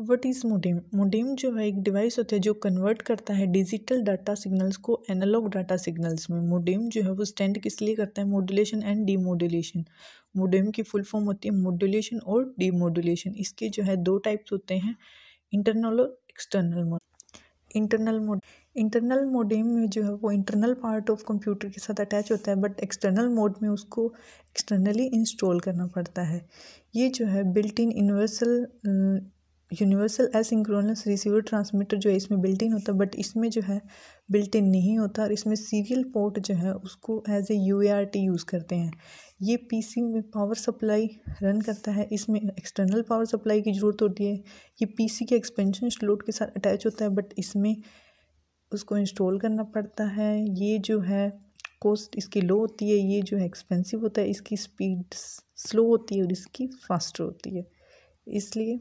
what is modem modem जो है एक डिवाइस होता है जो कन्वर्ट करता है डिजिटल डाटा सिग्नल्स को एनालॉग डाटा सिग्नल्स में मोडेम जो है वो स्टैंड किस लिए करता है मोडुलेशन एंड डीमोडुलेशन मोडेम की फुल फॉर्म होती है मोडुलेशन और डीमोडुलेशन इसके जो है दो टाइप्स होते हैं इंटरनल और external mode internal mode internal modem में जो है वो इंटरनल पार्ट ऑफ कंप्यूटर के साथ अटैच होता है बट एक्सटर्नल मोड में उसको एक्सटर्नली इंस्टॉल करना पड़ता है ये जो है built in universal universal asynchronous receiver transmitter जो है इसमें बिल्ट इन होता है बट इसमें जो है बिल्ट इन नहीं होता और इसमें सीरियल पोर्ट जो है उसको एज ए यू यूज़ करते हैं ये पीसी में पावर सप्लाई रन करता है इसमें एक्सटर्नल पावर सप्लाई की ज़रूरत होती है ये पीसी के एक्सपेंशन स्लोट के साथ अटैच होता है बट इसमें उसको इंस्टॉल करना पड़ता है ये जो है कॉस्ट इसकी लो होती है ये जो है एक्सपेंसिव होता है इसकी स्पीड स्लो होती है और इसकी फास्टर होती है इसलिए